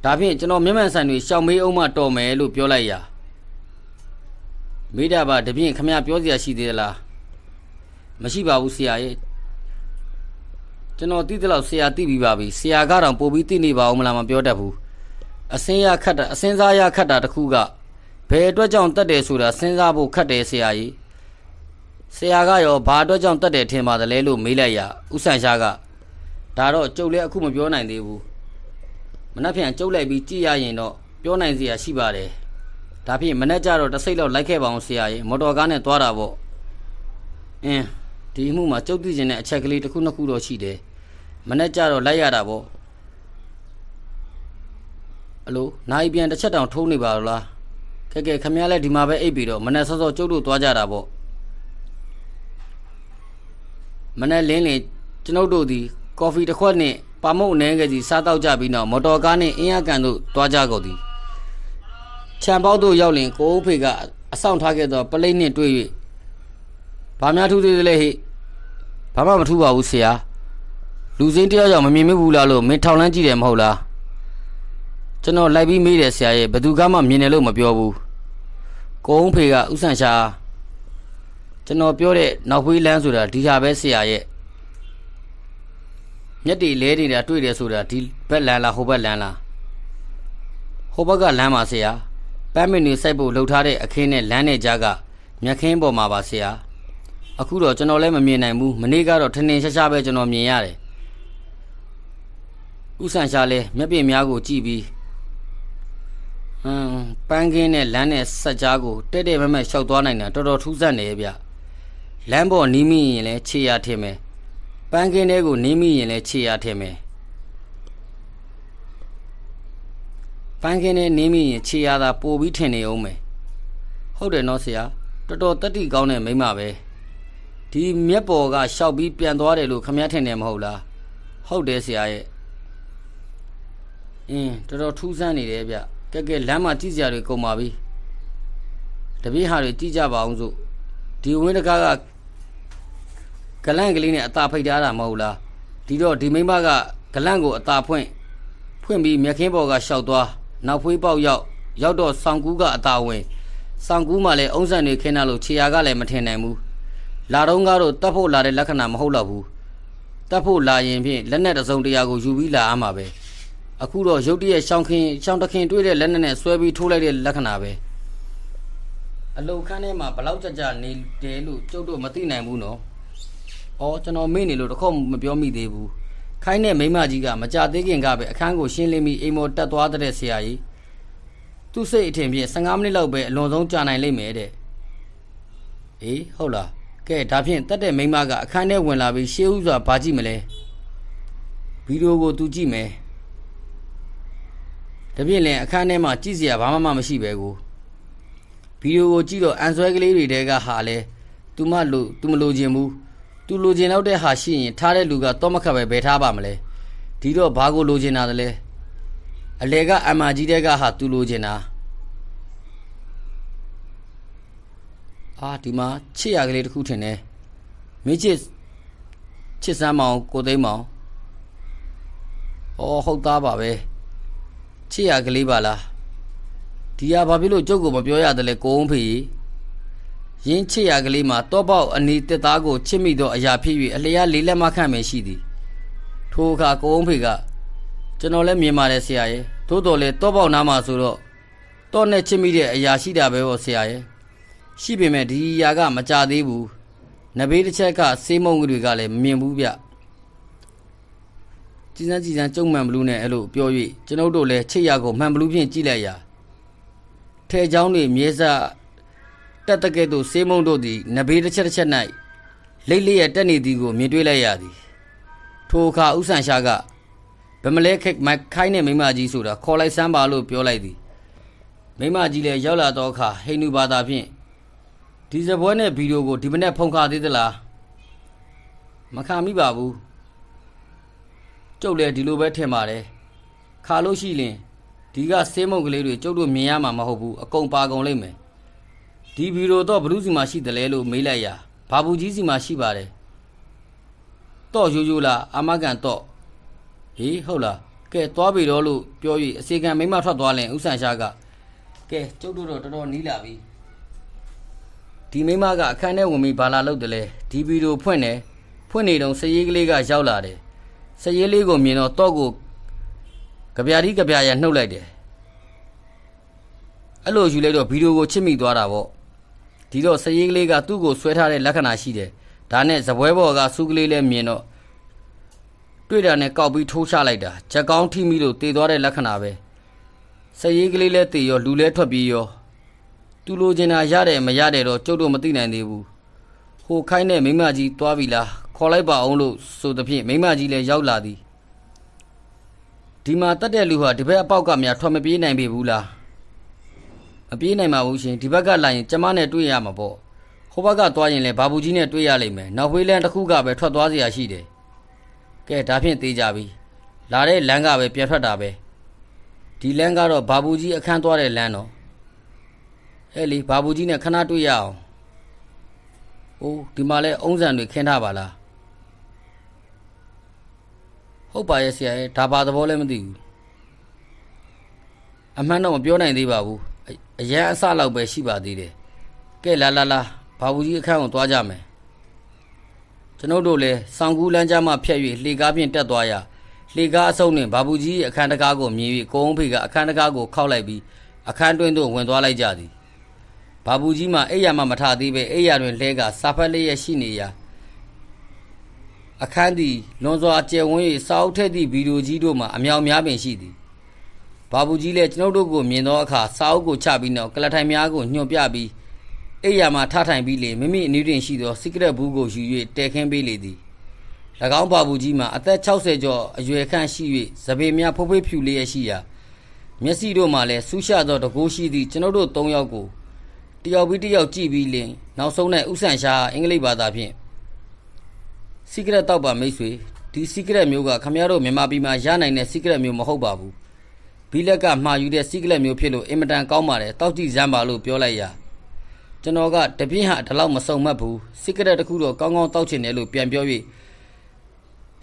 ဒါဖြင့်ကျွန်တော်မျက်မှန်ဆိုင်တွေရှောင်မေးအောင်မတော်မယ်လို့ပြောလိုက်ရာမိတာပါတပြင်းခမရပြောစရာရှိသေးသလားမရှိပါဘူးဆရာရဲ့ကျွန်တော်သိသလောက်ဆရာသိပြီးပါပြီဆရာကတော့ပို့ပြီးသိနေပါဦးမလားမပြောတတ်ဘူးအစင်းရခတ်တာအစင်းစားရခတ်တာတခုကဘယ်အတွက်ကြောင့်တတ်တယ်ဆိုတာစဉ်းစားဖို့ခတ်တယ်ဆရာကြီးဆရာကရောဘာအတွက်ကြောင့်တတ်တယ်ထင်ပါသလဲလို့မေးလိုက်ရဥဆန်ရှားကဒါတော့ကျုပ်လည်းအခုမပြောနိုင်သေးဘူးမနှက်ဖြန်ကျုပ်လိုက်ပြီးကြည့်ရရင်တော့ပြောနိုင်စရာရှိပါတယ်ဒါဖြင့်မနှက်ကြတော့တစ်စိတ်လောက်လိုက်ခဲ့ပါအောင်ဆရာရေမော်တော်ကားနဲ့သွားတာပေါ့အင်းဒီမှုမှာကျုပ်သိကျင်တဲ့အချက်ကလေးတစ်ခုနှစ်ခုတော့ရှိတယ်မနှက်ကြတော့လိုက်ရတာပေါ့အလိုနိုင်ပြန်တစ်ချက်တောင်ထိုးနေပါလားကဲကဲခမရလဲဒီမှာပဲအိပ်ပြီးတော့မနှက်စောစောကျုပ်တို့သွားကြတာပေါ့မနှက်လင်းလင်းကျွန်ုပ်တို့ဒီကော်ဖီတစ်ခွက်နှင့်ပါမုတ်အနှဲငယ်စီစားတောက်ကြပြီးနောက်မော်တော်ကားနှင့်အင်းရကန်တို့သွားကြကုန်သည်ခြံပေါက်တို့ရောက်လင်ကိုအုပ်ဖေကအဆောင်ထားခဲ့သောပလိတ်နှင့်တွေ့၍ဘာများထူးသေးသလဲဟိဘာမှမထူးပါဘူးဆရာလူစင်းတယောက်ယောက်မမြင်မိဘူးလားလို့မင်းထောင်လန်းကြည့်တယ်မဟုတ်လားကျွန်တော်လိုက်ပြီးမေးတယ်ဆရာရဲ့ဘသူကမှမြင်တယ်လို့မပြောဘူးကိုုံဖေကဥဆန်ရှာကျွန်တော်ပြောတဲ့နောက်ဖွေးလန်းဆိုတာဒီဟာပဲဆရာရဲ့မျက်တွေလဲနေတာတွေ့တယ်ဆိုတာဒီဘက်လန်လားဟိုဘက်လန်လားဟိုဘက်ကလမ်းပါဆရာပန်းမင်းတွေစိုက်ဖို့လှုပ်ထားတဲ့အခင်းနဲ့လမ်းနဲ့ကြားကမြက်ခင်းပေါ်မှာပါဆရာအခုတော့ကျွန်တော်လည်းမမြင်နိုင်ဘူးမနေ့ကတော့ထင်ထင်ရှားရှားပဲကျွန်တော်မြင်ရတယ်ဥဆန်ရှားလဲမျက်ပြင်များကိုကြည့်ပြီးဟမ်ပန်းကင်းနဲ့လမ်းနဲ့ဆက်ကြားကိုတဲ့တဲ့မမက်လျှောက်သွားနိုင်တာတော်တော်ထူးဆန်းနေဗျလမ်းပေါ်နီးမိရင်လဲခြေရထင်မယ်န်းကင်းတဲကိုနင်းမိရင်လည်းခြေရထည့်မယ်ပန်းကင်းနဲ့နင်းမိရင်ခြေရတာပိုပြီးထင်နေအောင်မယ်ဟုတ်တယ်နော်ဆရာတော်တော်တတိကောင်းတဲ့မိမပဲဒီမျက်ပေါ်ကရှောက်ပြီးပြန်သွားတယ်လို့ခမည်းထင်တယ်မဟုတ်လားဟုတ်တယ်ဆရာရဲ့အင်းတော်တော်ထူးဆန်းနေတယ်ဗျကဲကဲလမ်းမှာကြည့်စရာတွေကုန်ပါပြီတပည့်ဟာတွေကြည့်ကြပါအောင်စို့ဒီဝင်းတကားကဂလန့်ကလေးနဲ့အသာဖိတ်ထားတာမဟုတ်လားဒီတော့ဒီမိမကဂလန့်ကိုအသာဖွင့်ဖွင့်ပြီးမြက်ခင်းပေါ်ကရှောက်သွားနောက်ဖွေးပေါက်ရောက်ရောက်တော့ဆောင်ကူးကအသာဝင်ဆောင်ကူးမှလည်းအုံးဆန်တွေခင်းလာလို့ခြေရာကလည်းမထင်နိုင်ဘူးလာတော့ကတော့တတ်ဖို့လာတဲ့လက္ခဏာမဟုတ်တော့ဘူးတတ်ဖို့လာရင်ဖြင့်လက်နဲ့တစုံတရာကိုယူပြီးလာအားမှာပဲအခုတော့ရုတ်တရက်ရှောင်းခင်းရှောင်းတခင်တွေ့တဲ့လက်နဲ့နဲ့ဆွဲပြီးထိုးလိုက်တဲ့လက္ခဏာပဲအလုတ်ခန်းထဲမှာဘလောက်ကြကြနေတယ်လို့ကျုပ်တို့မသိနိုင်ဘူးနော်အော်ကျွန်တော်မေ့နေလို့တခေါက်မပြောမိသေးဘူးခိုင်းတဲ့မိမကြီးကမကြသေးခင်ကပဲအခန်းကိုရှင်းလင်းပြီးအိမ်မော်တက်သွားတဲ့ဆရာကြီးသူ့စိတ်အထင်ဖြင့်15မိနစ်လောက်ပဲအလွန်ဆုံးကြာနိုင်လိမ့်မယ်တဲ့အေးဟုတ်လားကဲဒါဖြင့်တက်တဲ့မိမကအခန်းထဲဝင်လာပြီးရှေးဥစွာဘာကြည့်မလဲဗီဒီယိုကိုသူကြည့်မယ်ဒါဖြင့်လည်းအခန်းထဲမှာကြည့်စရာဘာမှမရှိပဲကိုဗီဒီယိုကိုကြည့်တော့အန်ဆွဲကလေးတွေတဲကဟာလဲ तू မလို့ तू မလို့ခြင်းဘူးသူလိုချင်လောက်တဲ့ဟာရှိရင်ထားတဲ့လူကတော့မခတ်ပဲဘယ်ထားပါမလဲဒီတော့ဘာကိုလိုချင်တာလဲအလေကအမကြီးတဲ့ကဟာသူလိုချင်တာအာဒီမှာချစ်ရကလေးတစ်ခုထင်တယ်မင်းချစ်ချစ်စမ်းမောင်ကိုသိမ်းမောင်အော်ဟုတ်သားပါပဲချစ်ရကလေးပါလားဒီဟာဘာဖြစ်လို့ကျုပ်ကိုမပြောရသလဲကိုုံးဖေကြီးရင်းချစ်ရာကလေးမှာတောပေါက်အနီတစ်သားကိုချစ်မိသောအရာဖြစ်၍အလျားလေးလက်မခန့်ပဲရှိသည်ထိုအခါကိုုံးဖေကကျွန်တော်လည်းမြင်ပါတယ်ဆရာရဲ့သို့တော်လည်းတောပေါက်နားမှာဆိုတော့တော့နဲ့ချစ်မိတဲ့အရာရှိတာပဲဟောဆရာရဲ့ရှိပေမဲ့ဒီအရာက မကြသေးဘူးနဘေးတစ်ချက်က စေးမုံတွေကလည်းမမြင်ဘူးဗျကြည်စမ်းကြည်စမ်းကျုံမှန်ဘလူးနဲ့အဲ့လိုပြော၍ကျွန်ုပ်တို့လည်းချစ်ရကိုမှန်ဘလူးဖြင့်ကြည့်လိုက်ရာထဲเจ้าတွေမြေစားတက်တကဲ့သို့စေးမုံတို့သည်နဘေးတစ်ချက်တစ်ချက်၌လိတ်လျက်တက်နေသည်ကို မြင်တွေ့လိုက်ရသည်ထိုအခါဥဆန်ရှာကဗမလဲခိတ်မခိုင်းတဲ့မိမကြီးဆိုတာ ခေါ်လိုက်စမ်းပါလို့ပြောလိုက်သည်မိမကြီးလည်းရောက်လာတော့အခါဟိန္ဒူဘာသာဖြင့်ဒီစပွဲနဲ့ဗီဒီယိုကိုဒီမနေ့ဖုံခါသေးသလားမခါမိပါဘူးကျုပ်လည်းဒီလိုပဲထင်ပါတယ်ခါလို့ရှိရင်ဒီကဆေးမုံကလေးတွေကျုပ်တို့မြင်ရမှာမဟုတ်ဘူးအကုန်ပါကုန်လိမ့်မယ်ဒီဘီရိုတော့ဘ누구စီမှာရှိတယ်လဲလို့မေးလိုက်ရာဘာဘူးကြီးစီမှာရှိပါတယ်တော့ရိုးရိုးလားအာမကန်တော့ဟေးဟုတ်လားကဲသွားပြီတော့လို့ပြော၍အစီကံမိမထွက်သွားရင်ဥဆန်ရှားကကဲကျုပ်တို့တော့တော်တော်နီးလာပြီဒီမိမကအခန်းထဲဝင်ပြီးဘာလာလုပ်တယ်လဲဒီဗီဒီယိုဖွင့်တယ်ဖွင့်နေတော့စရေးကလေးကရောက်လာတယ်စရေးလေးကိုမြင်တော့တော့ကိုကြပြာဒီကြပြာရနှုတ်လိုက်တယ်အဲ့လိုယူလိုက်တော့ဗီဒီယိုကိုချစ်မိသွားတာပေါ့ဒီတော့စရေးကလေးကသူ့ကိုဆွဲထားတဲ့လက္ခဏာရှိတယ်ဒါနဲ့ဇပွဲပေါ်ကစူးကလေးလည်းမြင်တော့တွေ့တာနဲ့ကောက်ပြီးထိုးချလိုက်တာချက်ကောင်းထိမိလို့တေသွားတဲ့လက္ခဏာပဲစရေးကလေးလည်းတေရော လူလည်းထွက်ပြီးရောသူလိုချင်တာရတယ်မရတယ်တော့ကျုပ်တို့မသိနိုင်သေးဘူးဟိုခိုင်းတဲ့မိမကြီးသွားပြီလားခေါ်လိုက်ပါအောင်လို့ဆိုသဖြင့်မိမကြီးလည်းရောက်လာသည်ဒီမှာတက်တဲ့လူဟာဒီဘက်အပေါက်ကများထွက်မပြေးနိုင်ပေဘူးလားမပြေးနိုင်ပါဘူးရှင်ဒီဘက်ကလာရင်ကျမနဲ့တွေ့ရမှာပေါ့ဟိုဘက်ကသွားရင်လည်းဘာဘူးကြီးနဲ့တွေ့ရလိမ့်မယ်နောက်ဖေးလန်းတစ်ခုကပဲထွက်သွားเสียရှိတယ်ကဲဒါဖြင့်သေးကြပြီလာတဲ့လမ်းကပဲပြန်ထွက်တာပဲဒီလမ်းကတော့ဘာဘူးကြီးအခန်းသွားတဲ့လမ်းတော့ဟဲ့လေဘာဘူးကြီးနဲ့ခဏတွေ့ရအောင်အိုးဒီမှာလဲအုံးဆန်တွေခင်းထားပါလားဟုတ်ပါရဲ့ဆရာရဲ့ဒါဘာသဘောလဲမသိဘူးအမှန်တော့မပြောနိုင်သေးပါဘူးအရန်အစလောက်ပဲရှိပါသေးတယ်ကဲလာလာလာဘာဘူးကြီးအခန်းကိုသွားကြမယ်ကျွန်ုပ်တို့လည်းဆောင်ကူးလမ်းကြားမှဖြတ်၍လှေကားဖြင့်တက်သွားရာလှေကားအစုံနှင့်ဘာဘူးကြီးအခန်းတကားကို မြည်၍ကိုုံဖေကအခန်းတကားကိုခောက်လိုက်ပြီးအခန်းတွင်းသို့ဝင်သွားလိုက်ကြသည်ဘာဘူးကြီးမှအိယာမှမထသေးပဲအိယာတွင်လှဲကစာဖတ်လျက်ရှိနေရာအခန်းသည်လွန်စွာကျယ်ဝန်း၍စာအုပ်ထည့်သည့်ဗီဒီယိုကြီးတို့မှအမြောင်များပင်ရှိသည်ဘာဘူးကြီးလည်းကျွန်ုပ်တို့ကိုမြင်သောအခါစာအုပ်ကိုချပြီးနောက်ကလထိုင်များကိုညွှန်ပြပြီးအိယာမှာထထိုင်ပြီးလေမိမိအနည်းတွင်ရှိသော secret ဘူးကိုယူ၍တဲခင်းပေးလေသည်၎င်းဘာဘူးကြီးမှာအသက်60ကျော်အရွယ်ခန့်ရှိ၍စပင်များဖိုးဖွေးဖြူလျက်ရှိရာမျက်စိတို့မှာလည်းဆူးရှသောတကိုးရှိသည့်ကျွန်ုပ်တို့၃ယောက်ကိုတယောက်ပြီးတယောက်ကြည့်ပြီးလင်နောက်ဆုံး၌ဥဆန်ရှာအင်္ဂလိပ်ဘာသာဖြင့် secret တောက်ပါမိတ်ဆွေဒီ secret မျိုးကခမရတို့မြန်မာပြည်မှာရနိုင်တဲ့ secret မျိုးမဟုတ်ပါဘူးဘီလက်ကမှာယူတဲ့စီးကလက်မျိုးဖြစ်လို့အင်မတန်ကောင်းပါတယ်တောက်ကြည့်စမ်းပါလို့ပြောလိုက်ရာကျွန်တော်ကတပြင်းဟာဒီလောက်မစုံမတ်ဘူးစီးကလက်တစ်ခုတော့ကောင်းကောင်းတောက်ချင်တယ်လို့ပြန်ပြော၍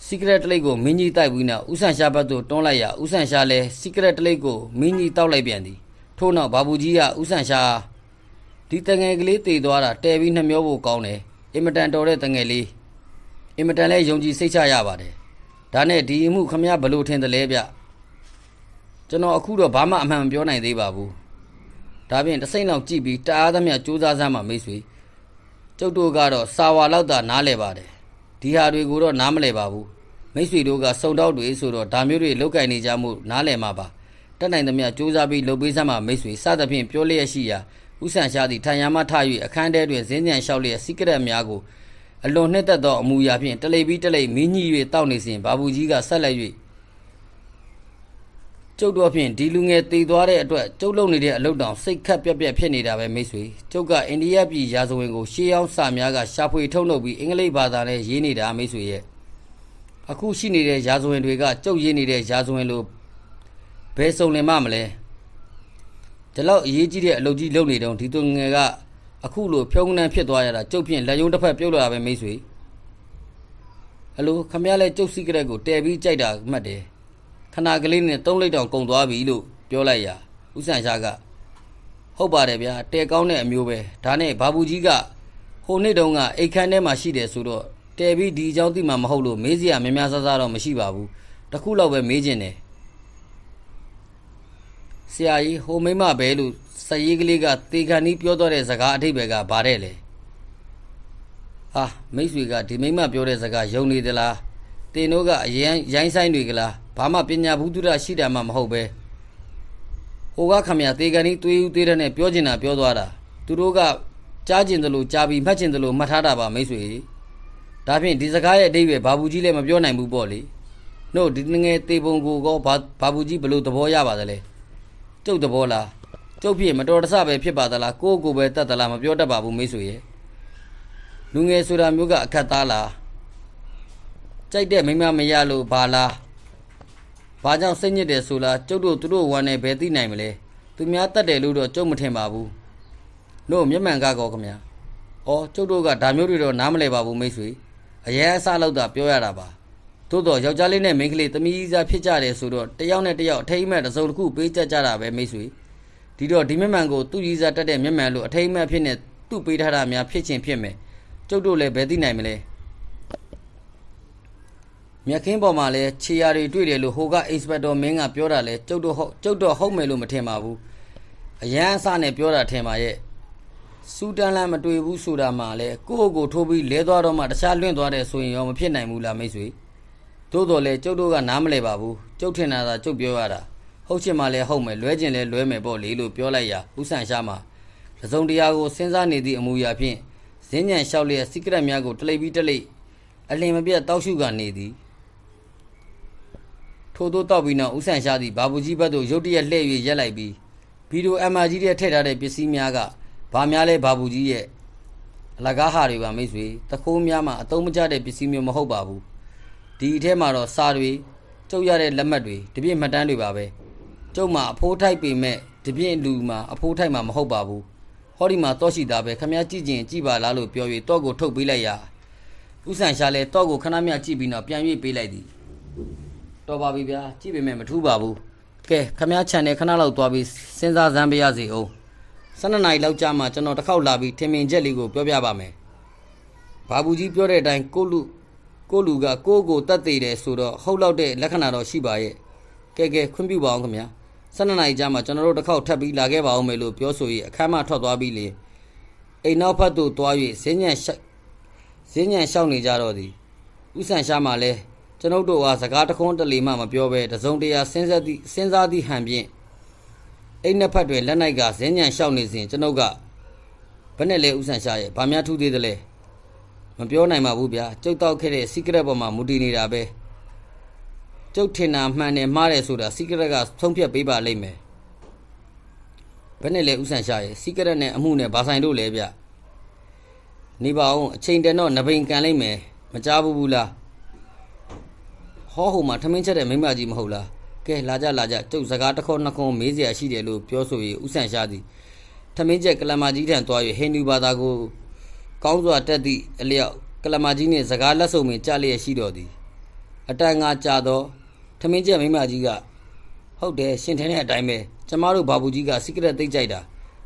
စီးကလက်တစ်လိပ်ကိုမင်းကြီးတိုက်ပြီးနောက်ဥဆန်ရှားဘက်သို့တွန်းလိုက်ရာဥဆန်ရှားလည်းစီးကလက်တစ်လိပ်ကိုမင်းကြီးတောက်လိုက်ပြန်သည်ထို့နောက်ဘာဘူးကြီးကဥဆန်ရှားဒီတငယ်ကလေးတည်သွားတာတဲပြီးနှမျောဖို့ကောင်းတယ်အင်မတန်တော်တဲ့တငယ်လေးအင်မတန်လဲယုံကြည်စိတ်ချရပါတယ်ဒါနဲ့ဒီအမှုခမရဘလို့ထင်တယ်လဲဗျကျွန်တော်အခုတော့ဘာမှအမှန်ပြောနိုင်သေးပါဘူးဒါဖြင့်တစိမ့်လောက်ကြည့်ပြီးတအားသမျှစူးစမ်းစမ်းမှမိတ်ဆွေကျုပ်တို့ကတော့စာဝါလောက်သာနားလဲပါတယ်ဒီဟာတွေကိုတော့နားမလဲပါဘူးမိတ်ဆွေတို့ကစုံတော့တွေဆိုတော့ဒါမျိုးတွေလောက်ကင်နေကြမှုနားလဲမှာပါတက်နိုင်သမျှစူးစမ်းပြီးလုပ်ပေးစမ်းမှမိတ်ဆွေစသဖြင့်ပြောလျက်ရှိရာဥဆန်ရှားသည့်ထံရမထ၍အခန်းထဲတွင်ဇင်းညံလျှောက်လျက်စီးကရက်များကိုအလွန်နှစ်သက်သောအမူအရာဖြင့်တလိပ်ပြီးတလိပ်မင်းကြီး၍တောက်နေစဉ်ဘာဘူးကြီးကဆက်လက်၍ကျုပ်တို့အဖြစ်ဒီလူငယ်တည်သွားတဲ့အတွက်ကျုပ်လုံနေတဲ့အလုပ်တောင်စိတ်ခက်ပြက်ပြက်ဖြစ်နေတာပဲမိတ်ဆွေကျုပ်ကအိန္ဒိယပြည်ရာဇဝင်ကိုရှေးအောင်စာများကရှာဖွေထုတ်လုပ်ပြီးအင်္ဂလိပ်ဘာသာနဲ့ရေးနေတာမိတ်ဆွေရဲ့အခုရှိနေတဲ့ရာဇဝင်တွေကကျုပ်ရေးနေတဲ့ရာဇဝင်လို့ဘယ်စုံလင်မှမလဲဒီလောက်အရေးကြီးတဲ့အလုပ်ကြီးလုပ်နေတော့ဒီသူငယ်ကအခုလိုဖြုံးနှံဖြစ်သွားရတာကျုပ်ဖြင့်လက်ယုံတစ်ဖက်ပြုတ်လာပဲမိတ်ဆွေအလိုခမရလဲကျုပ်စီကရက်ကိုတဲပြီးကြိုက်တာမှတ်တယ်ခဏကလေးနဲ့သုံးလိပ်တောင်ကုန်သွားပြီလို့ပြောလိုက်ရာဦးဆန်ရှားကဟုတ်ပါတယ်ဗျာတဲကောင်းတဲ့အမျိုးပဲဒါနဲ့ဘာဘူးကြီးကဟိုနေ့တုန်းကအိတ်ခမ်းထဲမှာရှိတယ်ဆိုတော့တဲပြီးဒီအကြောင်းသိမှမဟုတ်လို့မေးစရာများများဆဆတော့မရှိပါဘူးတခုလောက်ပဲမေးကျင်တယ်ဆရာကြီးဟိုမိမပဲလို့စရေးကလေးကတေခန်ကြီးပြောတော့တဲ့စကားအထိပ္ပယ်ကဘာတဲ့လဲဟာမိတ်ဆွေကဒီမိမပြောတဲ့စကားယုံနေသလားတင်တို့ကအရင်ရိုင်းဆိုင်တွေကလားဘာမှပညာဘူးတုဒရှိတာမှမဟုတ်ပဲဟိုကခမရတေကန်ကြီးတွေးဦးသေးတဲ့နဲ့ပြောကျင်တာပြောသွားတာသူတို့ကကြားကျင်တယ်လို့ကြားပြီးမှတ်ကျင်တယ်လို့မှတ်ထားတာပါမိတ်ဆွေဒါဖြင့်ဒီစကားရဲ့အဓိပ္ပာယ်ဘာဘူးကြီးလည်းမပြောနိုင်ဘူးပေါ့လေနှုတ်ဒီငယ်တေပုံကိုကောဘာဘူးကြီးဘလို့သဘောရပါသလဲကျုပ်သဘောလားကျုပ်ဖြစ်မတော်တဆပဲဖြစ်ပါသလားကိုယ့်ကိုယ်ပဲတတ်သလားမပြောတတ်ပါဘူးမိတ်ဆွေရဲ့လူငယ်ဆိုတာမျိုးကအခက်သားလားကြိုက်တဲ့မိမမရလို့ဘာလား။ဘာကြောင့်စိတ်ညစ်တယ်ဆိုလားကျုပ်တို့သူတို့ဝမ်းနေဘယ်သိနိုင်မလဲ။သူများတတ်တယ်လို့တော့ကျုပ်မထင်ပါဘူး။တို့မျက်မှန်ကောခမညာ။အော်ကျုပ်တို့ကဒါမျိုးတွေတော့နားမလည်ပါဘူးမိတ်ဆွေ။အရင်အစလောက်တာပြောရတာပါ။သို့တော့ယောက်ျားလေးနဲ့မိန်းကလေးသမီးကြီးစားဖြစ်ကြတယ်ဆိုတော့တယောက်နဲ့တယောက်အထိမ့်မဲ့တစ်စုံတစ်ခုပေးကြကြတာပဲမိတ်ဆွေ။ဒီတော့ဒီမျက်မှန်ကိုသူ့ကြီးစားတတ်တဲ့မျက်မှန်လို့အထိမ့်မဲ့ဖြစ်နေသူ့ပေးထားတာများဖြစ်ချင်းဖြစ်မယ်။ကျုပ်တို့လည်းဘယ်သိနိုင်မလဲ။မြက်ခင်းပေါ်မှာလည်းခြေရာတွေတွေ့တယ်လို့ဟိုက inspector မင်းကပြောတာလဲကျုပ်တော့ဟုတ်ကျုပ်တော့ဟုတ်မယ်လို့မထင်ပါဘူးအရန်အစနဲ့ပြောတာထင်ပါရဲ့စူတန်လန်မတွေ့ဘူးဆိုတာမှလည်းကိုယ့်ကိုထိုးပြီးလဲသွားတော့မှတခြားလွင့်သွားတယ်ဆိုရင်ရောမဖြစ်နိုင်ဘူးလားမိတ်ဆွေသို့တော်လဲကျုပ်တို့ကနားမလဲပါဘူးကျုပ်ထင်တာသာကျုပ်ပြောရတာဟုတ်ချင်မှလည်းဟုတ်မယ်လွဲချင်လည်းလွဲမယ်ပေါ့လေလို့ပြောလိုက်ရာဦးဆန်ရှားမှာလစုံတရားကိုစဉ်းစားနေသည့်အမူအရာဖြင့်ဇင်းညံလျှောက်လျက်စီးကရက်များကိုတလိပ်ပြီးတလိပ်အလင်မပြတ်တောက်ရှုကနေသည်ထိုသို့တောက်ပြီးနောက်ဦးဆန်ရှားသည်ဘာဘူးကြီးဘက်သို့ရုတ်တရက်လှည့်၍ရက်လိုက်ပြီးဗီဒိုအမ်မာကြီးရဲ့ထည့်ထားတဲ့ပစ္စည်းများကဘာများလဲဘာဘူးကြီးရဲ့အလကားဟာတွေပါမိတ်ဆွေတခိုးများမှာအတုံးမကျတဲ့ပစ္စည်းမျိုးမဟုတ်ပါဘူးဒီအထဲမှာတော့စာတွေကျုပ်ရတဲ့လက်မှတ်တွေတပြည့်မှတ်တမ်းတွေပါပဲကျုပ်မှာအဖိုးထိုက်ပေမဲ့တပြည့်လူမှာအဖိုးထိုက်မှာမဟုတ်ပါဘူးဟောဒီမှာတော့ရှိတာပဲခမည်းကြည့်ကျင်ကြည့်ပါလားလို့ပြော၍တော့ကိုထုတ်ပေးလိုက်ရာဥဆန်ရှာလဲတော့ကိုခဏမြကြည့်ပြီးတော့ပြန်၍ပေးလိုက်သည်တော်ပါပြီဗျာကြည့်ပေမဲ့မထူးပါဘူးကဲခမည်း channel ခဏလောက်သွားပြီးစဉ်းစားစမ်းပေးရစီအောင်12နာရီလောက်ကြာမှကျွန်တော်တစ်ခေါက်လာပြီးထင်မြင်ချက်လေးကိုပြောပြပါမယ်ဘာဘူးကြီးပြောတဲ့အတိုင်းကိုလူကိုလူကကိုကိုတတ်သေးတယ်ဆိုတော့ဟုတ်လောက်တဲ့လက္ခဏာတော့ရှိပါရဲ့ကဲကဲခွင့်ပြုပါအောင်ခင်ဗျာ12နာရီကြာမှကျွန်တော်တို့တစ်ခေါက်ထပ်ပြီးလာခဲ့ပါအောင်မယ်လို့ပြောဆိုပြီးအခမ်းမထွက်သွားပြီးလေအိမ်နောက်ဘက်သို့သွား၍ဈဉံဈဉံရှောက်နေကြတော့သည်ဥဆန်ရှားမှလည်းကျွန်ုပ်တို့ဟာစကားတခွန်းတလီမှမပြောဘဲတစုံတရာစဉ်းစားသည့်စဉ်းစားသည့်ဟန်ဖြင့်အိမ်နှစ်ဖက်တွင်လက်နိုင်ကဇင်းညံလျှောက်နေစဉ်ကျွန်ုပ်ကဘယ်နဲ့လဲဥဆန်ရှာရဲ့ဘာများထူးသေးသလဲမပြောနိုင်ပါဘူးဗျာကျုပ်တောက်ခဲ့တဲ့ secret ပေါ်မှာမူတည်နေတာပဲကျုပ်ထင်တာမှန်တယ်မှားတယ်ဆိုတာ secret ကဆုံးဖြတ်ပေးပါလိမ့်မယ်ဘယ်နဲ့လဲဥဆန်ရှာရဲ့ secret နဲ့အမှုနဲ့ဘာဆိုင်တို့လဲဗျနေပါအောင်အချိန်တန်တော့နဘိန်ကန်လိမ့်မယ်မကြားဘူးဘူးလားဟောဟိုမှာထမင်းချက်တဲ့မိမကြီးမဟုတ်လားကဲလာကြလာကြကျုပ်စကားတစ်ခေါက်နှစ်ခေါက်မေးစရာရှိတယ်လို့ပြောဆိုပြီးဥဆန်ရှာသည်ထမင်းချက်ကလမကြီးထံသွား၍ဟိန္ဒူဘာသာကိုကောင်းစွာတက်သည့်အလျောက်ကလမကြီးနှင့်စကားလက်ဆုံပင်ကြားလျက်ရှိတော်သည်အတန်ငါကြာသောထမင်းချက်မိမကြီးကဟုတ်တယ်ရှင်ထင်းတဲ့အတိုင်းပဲကျမတို့ဘာဘူးကြီးကစီကရက်သိမ့်ကြိုက်တာ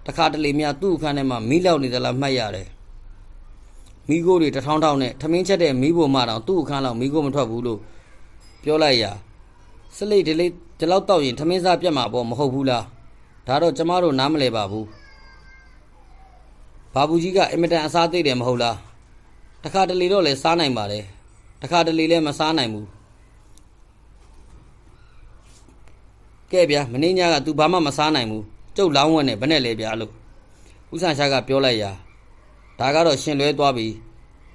တခါတလေများသူ့အခန်းထဲမှာမီးလောက်နေသလားမှတ်ရတယ်မိโก้တွေတထောင်းထောင်းနဲ့ထမင်းချက်တဲ့မိဘမှတော့သူ့အခန်းလောက်မိโก้မထွက်ဘူးလို့ပြောလိုက်ရာစလိတ်ဒလိတ်ဒီလောက်တောက်ရင်ထမင်းစားပြတ်မှာပေါ့မဟုတ်ဘူးလားဒါတော့ကျမတို့နားမလဲပါဘူးဘာဘူးကြီးကအင်မတန်အစားသိတယ်မဟုတ်လားတခါတလေတော့လဲစားနိုင်ပါတယ်တခါတလေလဲမစားနိုင်ဘူးကဲဗျာမင်းညာက तू ဘာမှမစားနိုင်ဘူးကျုပ်လောင်းဝက်နဲ့ဘယ်နဲ့လဲဗျာလို့ဦးဆန်ရှာကပြောလိုက်ရာဒါကတော့ရှင်လွဲသွားပြီ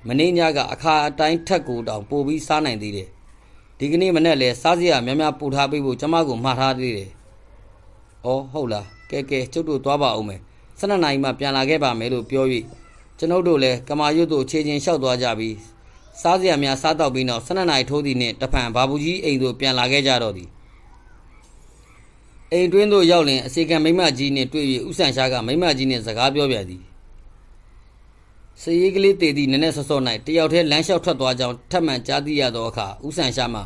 မင်းညာကအခါအတိုင်းထက်ကိုတောင်ပို့ပြီးစားနိုင်သေးတယ်ဒီကနေ့မနေ့လဲစားစရာများများပူထားပေးဖို့ကျမကိုမှားထားသေးတယ်။အော်ဟုတ်လားကဲကဲကျုပ်တို့သွားပါဦးမယ်။၁၂နာရီမှပြန်လာခဲ့ပါမယ်လို့ပြော၍ကျွန်ုပ်တို့လည်းကမာရွတ်တို့ခြေချင်းလျှောက်သွားကြပြီးစားစရာများစားတော့ပြီးနောက်၁၂နာရီထိုးသည့်နှင့်တဖန်ဘာဘူးကြီးအိမ်သို့ပြန်လာခဲ့ကြတော့သည်။အိမ်တွင်းသို့ရောက်လင်အစီကံမိမကြီးနှင့်တွေ့၍ဥဆန်ရှားကမိမကြီးနှင့်စကားပြောပြသည်။စည်ရေးကလေးတည်သည့်နည်းနည်းစောစော၌တယောက်တည်းလမ်းလျှောက်ထွက်သွားကြောင်းထပ်မံကြားသိရသောအခါဥဆန်ရှာမှ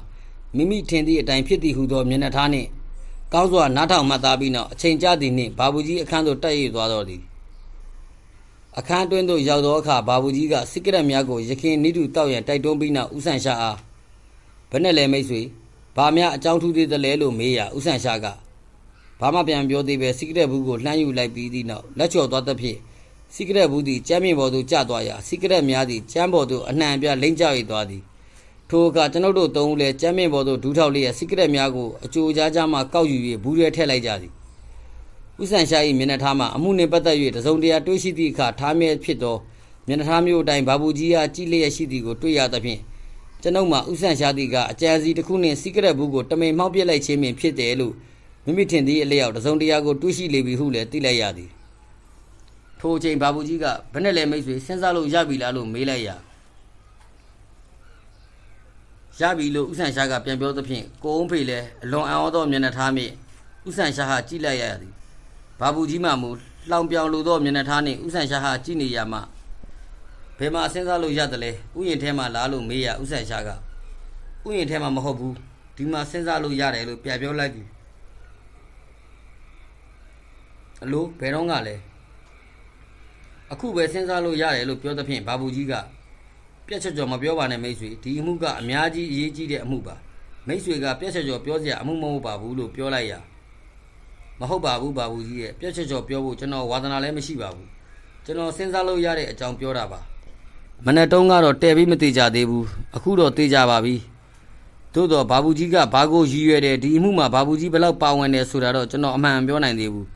မိမိထင်သည့်အတိုင်းဖြစ်သည်ဟုသောမျက်နှာထားနှင့်ကောင်းစွာနားထောင်မှတ်သားပြီးနောက်အချိန်ကြာသည်နှင့်ဘာဘူးကြီးအခန်းသို့တက်၍သွားတော်သည်အခန်းတွင်းသို့ရောက်သောအခါဘာဘူးကြီးကစိကရက်များကိုရခင်နိဒုတောက်ရန်တိုက်တွန်းပြီးနောက်ဥဆန်ရှာအားဘယ်နဲ့လဲမိတ်ဆွေဘာများအကြောင်းထူးသေးသလဲလို့မေးရာဥဆန်ရှာကဘာမှပြန်ပြောသေးပဲစိကရက်ဘူးကိုလှမ်းယူလိုက်ပြီးသည့်နောက်လက်ချော်သွားသဖြင့်စီကရက်ဘူးသည်ကျမ်းမြေပေါ်သို့ကျသွားရာစီကရက်များသည်ကျမ်းပေါ်သို့အနှံပြလိမ့်ကျ၍သွားသည်ထိုအခါကျွန်ုပ်တို့သုံးဦးလည်းကျမ်းမြေပေါ်သို့ဒူးထောက်လျက်စီကရက်များကိုအချိုကြားကြားမှကောက်ယူ၍ဘူးရဲထည့်လိုက်ကြသည်ဦးဆန်ရှာ၏မျက်နှာထားမှအမှုနှင့်ပတ်သက်၍တစုံတရာတွေးရှိသည့်အခါထားမြဲဖြစ်သောမျက်နှာထားမျိုးအတိုင်းဘာဘူးကြီးအားကြည့်လျက်ရှိသည်ကိုတွေ့ရသဖြင့်ကျွန်ုပ်မှဥဆန့်ရှာသည်ကအကြံစီတစ်ခုနှင့်စီကရက်ဘူးကိုတမိန်မှောက်ပြစ်လိုက်ခြင်းပင်ဖြစ်တယ်လို့မိမိထင်သည့်အလျောက်တစုံတရာကိုတွေးရှိလေပြီဟုလည်းသိလိုက်ရသည်ထိုအချိန်ဘာဘူးကြီးကဘယ်နဲ့လဲမိတ်ဆွေစဉ်းစားလို့ရပြီလားလို့မေးလိုက်ရရပြီလို့ဥဆန်ရှားကပြန်ပြောသဖြင့်ကိုုံးဖေလဲအလွန်အံ့ဩသောမျက်နှာထားမြင့်ဥဆန်ရှားဟာကြည့်လိုက်ရသည်ဘာဘူးကြီးမှမူလောင်ပြောင်လိုသော မျက်နှာထားနှင့်ဥဆန်ရှားဟာကြည့်နေရမှဘယ်မှာစဉ်းစားလို့ရတယ်လဲဥယျင်ထဲမှာလားလို့မေးရဥဆန်ရှားကဥယျင်ထဲမှာမဟုတ်ဘူးဒီမှာစဉ်းစားလို့ရတယ်လို့ပြန်ပြောလိုက်ပြီအလိုဘယ်တော့ကလဲအခုပဲစဉ်းစားလို့ရတယ်လို့ပြောသဖြင့်ဘာဘူးကြီးကပြက်ချက်ကြော်မပြောပါနဲ့မိတ်ဆွေဒီအမှုကအများကြီးအရေးကြီးတဲ့အမှုပါမိတ်ဆွေကပြက်ချက်ကြော်ပြောစရာအမှုမဟုတ်ပါဘူးလို့ပြောလိုက်ရမဟုတ်ပါဘူးဘာဘူးကြီးရဲ့ပြက်ချက်ကြော်ပြောဖို့ကျွန်တော်ဝါသနာလည်းမရှိပါဘူးကျွန်တော်စဉ်းစားလို့ရတဲ့အကြောင်းပြောတာပါမနေ့တုန်းကတော့တဲ့ပြီးမသေးကြသေးဘူးအခုတော့သေးကြပါပြီသို့တော့ဘာဘူးကြီးကဘာကိုရည်ရွယ်တယ်ဒီအမှုမှာဘာဘူးကြီးဘယ်လောက်ပါဝင်တယ်ဆိုတာတော့ကျွန်တော်အမှန်ပြောနိုင်သေးဘူး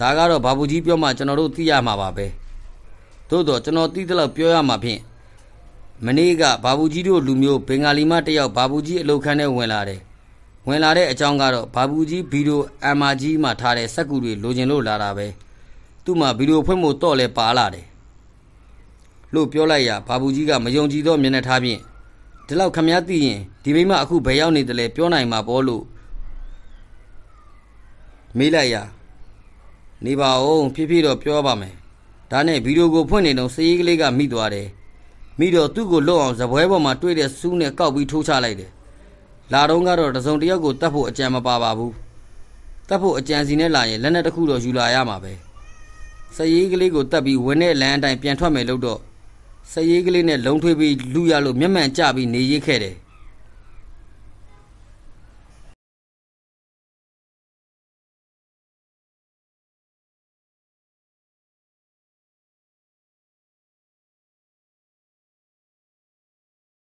ဒါကတော့ဘာဘူးကြီးပြောမှကျွန်တော်တို့သိရမှာပါပဲသို့တော့ကျွန်တော်သိသလောက်ပြောရမှာဖြင့်မနေ့ကဘာဘူးကြီးတို့လူမျိုးဘင်္ဂါလီမတယောက်ဘာဘူးကြီးအလုပ်ခန်းထဲဝင်လာတယ်ဝင်လာတဲ့အကြောင်းကတော့ဘာဘူးကြီးဗီဒီယိုအမ်မာကြီးမှာထားတဲ့စက်ကူတွေလိုချင်လို့လာတာပဲသူ့မှာဗီဒီယိုဖွင့်ဖို့တော့လဲပါလာတယ်လို့ပြောလိုက်ရဘာဘူးကြီးကမယုံကြည်သောမျက်နှာထားဖြင့်ဒီလောက်ခမည်းသိရင်ဒီမိမအခုဘယ်ရောက်နေတယ်လဲပြောနိုင်မှာပေါ့လို့မေးလိုက်ရနေပါဦးဖြည်းဖြည်းတော့ပြောပါမယ်ဒါနဲ့ဗီဒီယိုကိုဖွင့်နေတော့စရေးကလေးကမိသွားတယ်မိတော့သူ့ကိုလွတ်အောင်ဇပွဲပေါ်မှာတွေ့တဲ့စူးနဲ့ကောက်ပြီးထိုးချလိုက်တယ်လာတော့ကတော့တစုံတယောက်ကိုတတ်ဖို့အကြံမပါပါဘူးတတ်ဖို့အကြံစီနဲ့လာရင်လက်နဲ့တစ်ခုတော့ယူလာရမှာပဲစရေးကလေးကိုတတ်ပြီးဝင်တဲ့လမ်းအတိုင်းပြန်ထွက်မယ်လို့တော့စရေးကလေးနဲ့လုံထွေးပြီးလူရလို့မျက်မှန်ကျပြီးနေရစ်ခဲ့တယ်